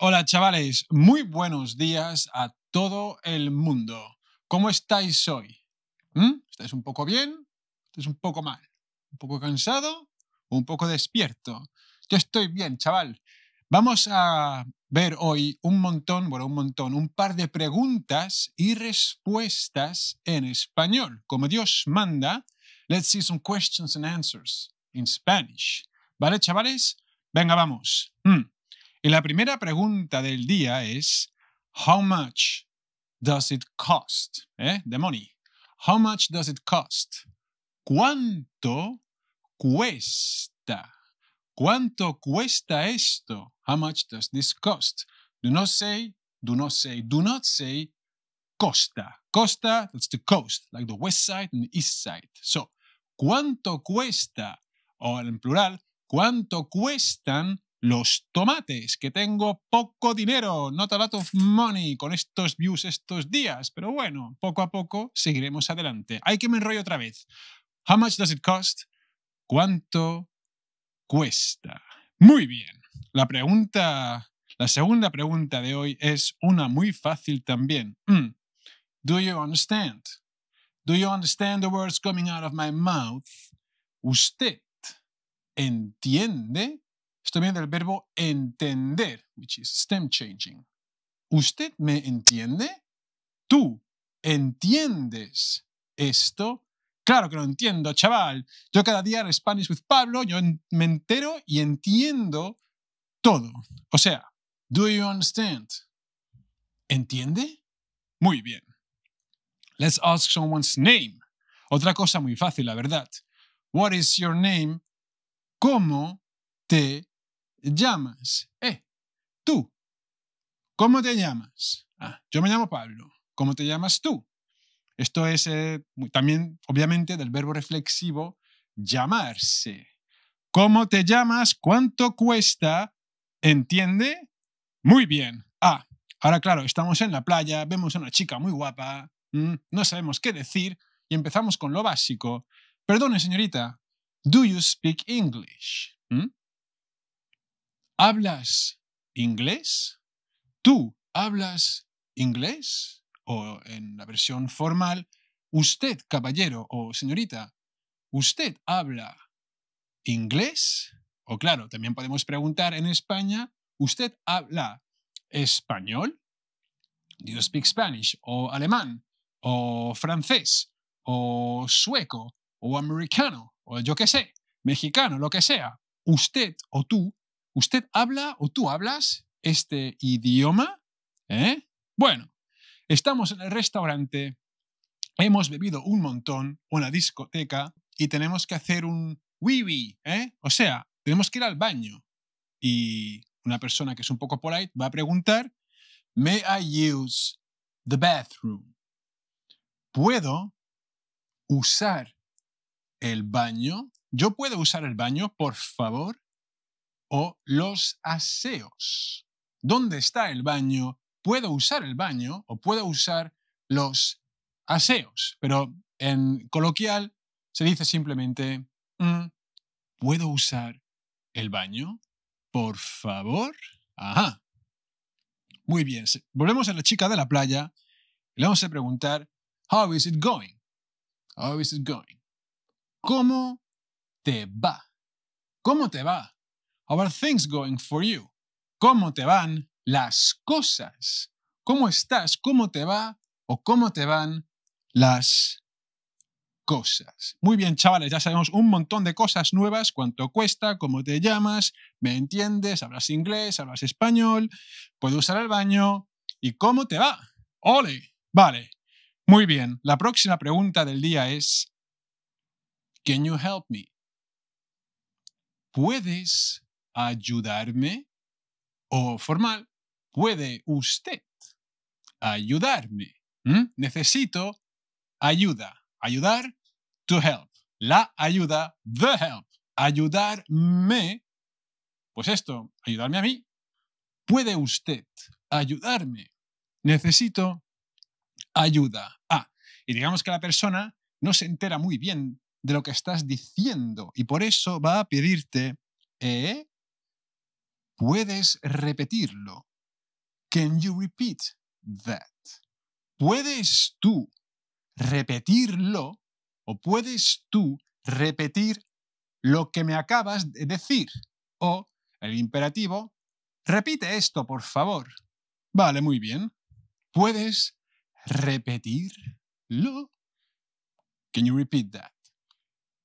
Hola chavales, muy buenos días a todo el mundo. ¿Cómo estáis hoy? ¿Mm? ¿Estáis un poco bien? ¿Estáis un poco mal? ¿Un poco cansado? un poco despierto? Yo estoy bien, chaval. Vamos a ver hoy un montón, bueno, un montón, un par de preguntas y respuestas en español. Como Dios manda, let's see some questions and answers in Spanish. ¿Vale, chavales? Venga, vamos. Mm. Y la primera pregunta del día es, how much does it cost? ¿Eh? The money. How much does it cost? ¿Cuánto cuesta? ¿Cuánto cuesta esto? How much does this cost? Do not say, do not say, do not say costa. Costa, that's the coast, like the west side and the east side. So, ¿cuánto cuesta? O en plural, ¿cuánto cuestan los tomates, que tengo poco dinero, not a lot of money con estos views estos días, pero bueno, poco a poco seguiremos adelante. Hay que me enrollo otra vez. How much does it cost? ¿Cuánto cuesta? Muy bien. La pregunta, la segunda pregunta de hoy es una muy fácil también. Mm. Do you understand? Do you understand the words coming out of my mouth? ¿Usted entiende esto viene del verbo entender, which is stem changing. ¿Usted me entiende? ¿Tú entiendes esto? Claro que lo entiendo, chaval. Yo cada día en Spanish with Pablo, yo me entero y entiendo todo. O sea, do you understand? ¿Entiende? Muy bien. Let's ask someone's name. Otra cosa muy fácil, la verdad. What is your name? ¿Cómo te llamas? Eh, tú. ¿Cómo te llamas? Ah, yo me llamo Pablo. ¿Cómo te llamas tú? Esto es eh, también, obviamente, del verbo reflexivo llamarse. ¿Cómo te llamas? ¿Cuánto cuesta? ¿Entiende? Muy bien. Ah, ahora claro, estamos en la playa, vemos a una chica muy guapa, mm, no sabemos qué decir y empezamos con lo básico. Perdone, señorita, ¿do you speak English? ¿Mm? ¿hablas inglés? ¿Tú hablas inglés? O en la versión formal, ¿usted, caballero o señorita, usted habla inglés? O claro, también podemos preguntar en España, ¿usted habla español? Do you speak Spanish? O alemán, o francés, o sueco, o americano, o yo qué sé, mexicano, lo que sea. Usted o tú ¿Usted habla o tú hablas este idioma? ¿eh? Bueno, estamos en el restaurante, hemos bebido un montón, una discoteca, y tenemos que hacer un wee ¿eh? O sea, tenemos que ir al baño. Y una persona que es un poco polite va a preguntar, ¿May I use the bathroom? ¿Puedo usar el baño? ¿Yo puedo usar el baño, por favor? o los aseos. ¿Dónde está el baño? Puedo usar el baño o puedo usar los aseos, pero en coloquial se dice simplemente, mm, ¿puedo usar el baño? Por favor. Ajá. Muy bien, volvemos a la chica de la playa le vamos a preguntar, How is it going? How is it going? ¿Cómo te va? ¿Cómo te va? How are things going for you? ¿Cómo te van las cosas? ¿Cómo estás? ¿Cómo te va o cómo te van las cosas? Muy bien, chavales, ya sabemos un montón de cosas nuevas, cuánto cuesta, cómo te llamas, me entiendes, hablas inglés, hablas español, puedo usar el baño y cómo te va. ¡Ole! Vale. Muy bien, la próxima pregunta del día es, ¿Can you help me? ¿Puedes ayudarme? O formal, ¿puede usted ayudarme? ¿Mm? Necesito ayuda. Ayudar, to help. La ayuda, the help. Ayudarme, pues esto, ayudarme a mí. ¿Puede usted ayudarme? Necesito ayuda. Ah, y digamos que la persona no se entera muy bien de lo que estás diciendo y por eso va a pedirte, ¿eh? ¿Puedes repetirlo? Can you repeat that? ¿Puedes tú repetirlo o puedes tú repetir lo que me acabas de decir? O el imperativo, repite esto, por favor. Vale, muy bien. ¿Puedes repetirlo? Can you repeat that?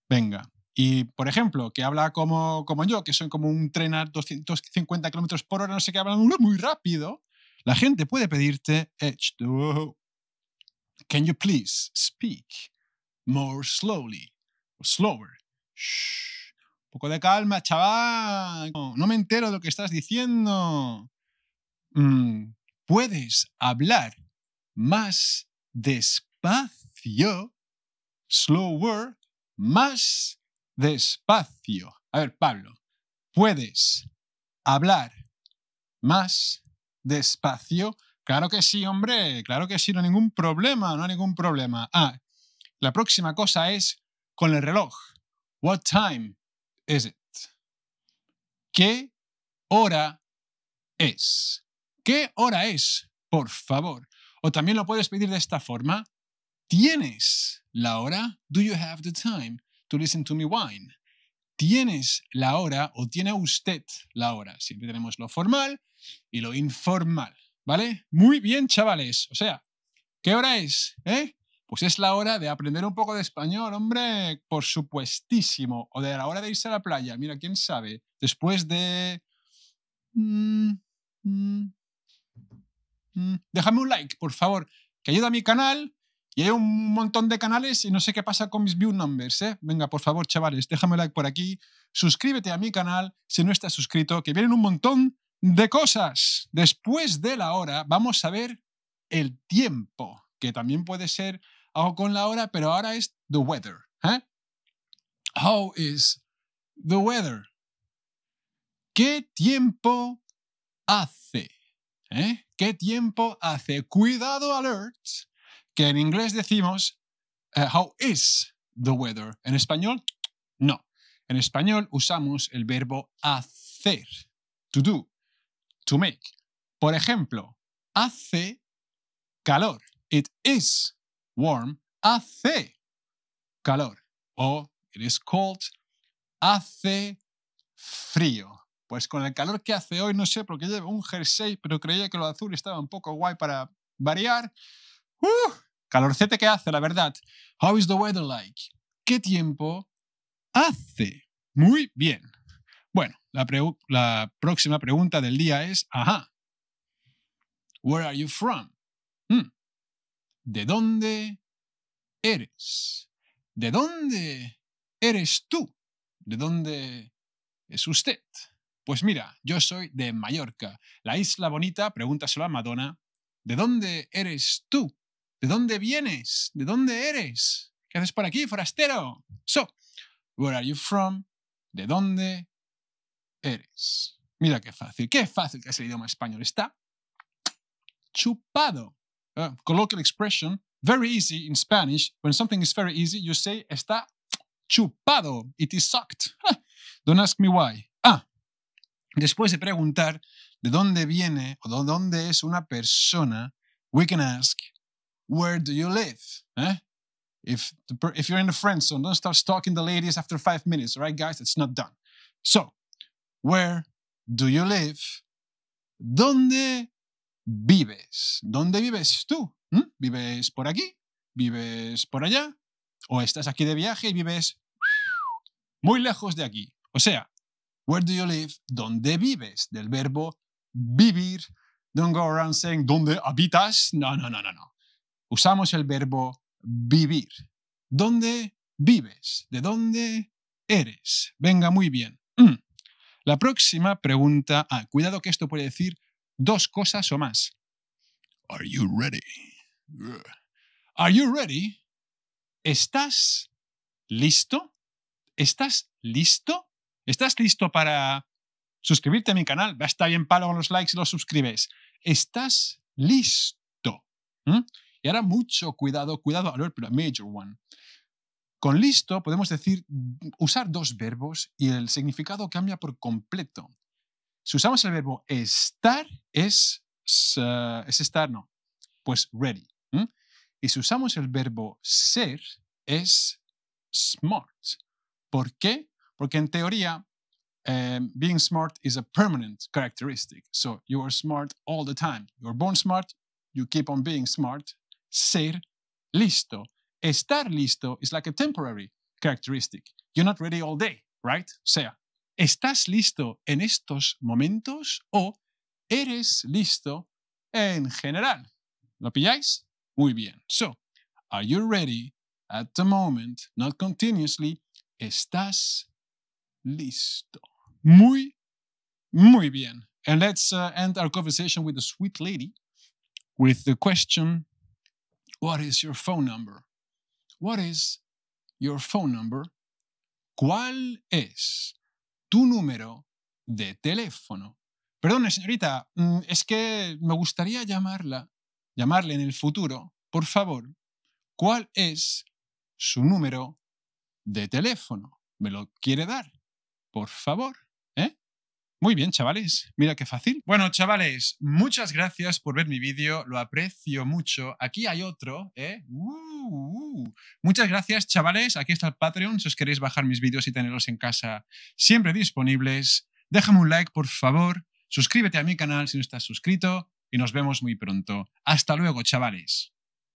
Venga, y, por ejemplo, que habla como, como yo, que soy como un tren a 250 kilómetros por hora, no sé qué, hablan muy rápido, la gente puede pedirte, eh, can you please speak more slowly slower? Un poco de calma, chaval. No, me entero de lo que estás diciendo. Mm, puedes hablar más despacio, slower, más despacio. A ver, Pablo, ¿puedes hablar más despacio? Claro que sí, hombre, claro que sí, no hay ningún problema, no hay ningún problema. Ah, la próxima cosa es con el reloj. What time is it? ¿Qué hora es? ¿Qué hora es? Por favor. O también lo puedes pedir de esta forma. ¿Tienes la hora? Do you have the time? to listen to me wine. Tienes la hora o tiene usted la hora. Siempre tenemos lo formal y lo informal, ¿vale? Muy bien, chavales. O sea, ¿qué hora es? Eh? Pues es la hora de aprender un poco de español, hombre, por supuestísimo. O de la hora de irse a la playa. Mira, quién sabe. Después de... Mm, mm, mm, déjame un like, por favor, que ayuda a mi canal y hay un montón de canales y no sé qué pasa con mis view numbers, ¿eh? Venga, por favor, chavales, déjame like por aquí. Suscríbete a mi canal si no estás suscrito, que vienen un montón de cosas. Después de la hora, vamos a ver el tiempo, que también puede ser algo con la hora, pero ahora es the weather. ¿eh? How is the weather? ¿Qué tiempo hace? ¿Eh? ¿Qué tiempo hace? Cuidado alert que en inglés decimos eh, how is the weather. En español, no. En español usamos el verbo hacer, to do, to make. Por ejemplo, hace calor. It is warm. Hace calor. O it is cold. Hace frío. Pues con el calor que hace hoy, no sé, porque llevo un jersey, pero creía que lo azul estaba un poco guay para variar calorcete que hace, la verdad. How is the weather like? ¿Qué tiempo hace? Muy bien. Bueno, la, próxima pregunta del día es, ajá, Where are you from? Hmm. ¿De dónde eres? ¿De dónde eres tú? ¿De dónde es usted? Pues mira, yo soy de Mallorca, la isla bonita, pregúntaselo a Madonna. ¿De dónde eres tú? ¿De dónde vienes? ¿De dónde eres? ¿Qué haces por aquí, forastero? So, where are you from? ¿De dónde eres? Mira qué fácil, qué fácil que ese el idioma español. Está chupado. Ah, colloquial expression, very easy in Spanish. When something is very easy, you say está chupado. It is sucked. Ah, don't ask me why. Ah, después de preguntar de dónde viene o de dónde es una persona, we can ask where do you live? Eh? If, you're in the friend zone, don't start stalking the ladies after five minutes, right, guys? It's not done. So, where do you live? ¿Dónde vives? ¿Dónde vives tú? ¿Mm? ¿Vives por aquí? ¿Vives por allá? ¿O estás aquí de viaje y vives muy lejos de aquí? O sea, where do you live? ¿Dónde vives? Del verbo vivir. Don't go around saying, ¿dónde habitas? No, no, no, no, no usamos el verbo vivir. ¿Dónde vives? ¿De dónde eres? Venga, muy bien. Mm. La próxima pregunta, ah, cuidado que esto puede decir dos cosas o más. Are you ready? Are you ready? ¿Estás listo? ¿Estás listo? ¿Estás listo para suscribirte a mi canal? Va a estar bien palo con los likes y los suscribes. ¿Estás listo? ¿Mm? Y ahora mucho cuidado, cuidado, alert, pero major one. Con listo podemos decir usar dos verbos y el significado cambia por completo. Si usamos el verbo estar, es, eh, es estar, no, pues ready. Y si usamos el verbo ser, es smart. ¿Por qué? Porque en teoría, eh, being smart is a permanent characteristic. So you are smart all the time. You are born smart, you keep on being smart, ser listo. Estar listo is like a temporary characteristic. You're not ready all day, right? O sea, ¿estás listo en estos momentos o eres listo en general? ¿Lo pilláis? Muy bien. So, are you ready at the moment, not continuously? Estás listo. Muy, muy bien. And let's uh, end our conversation with the sweet lady with the question What is your phone number? What is your phone number? ¿Cuál es tu número de teléfono? Perdone, señorita, mm, es que me gustaría llamarla, llamarle en el futuro. Por favor, ¿cuál es su número de teléfono? ¿Me lo quiere dar? Por favor. Muy bien, chavales. Mira qué fácil. Bueno, chavales, muchas gracias por ver mi vídeo. Lo aprecio mucho. Aquí hay otro, ¿eh? Uh, uh. Muchas gracias, chavales. Aquí está el Patreon. Si os queréis bajar mis vídeos y tenerlos en casa siempre disponibles, déjame un like, por favor. Suscríbete a mi canal si no estás suscrito. Y nos vemos muy pronto. Hasta luego, chavales.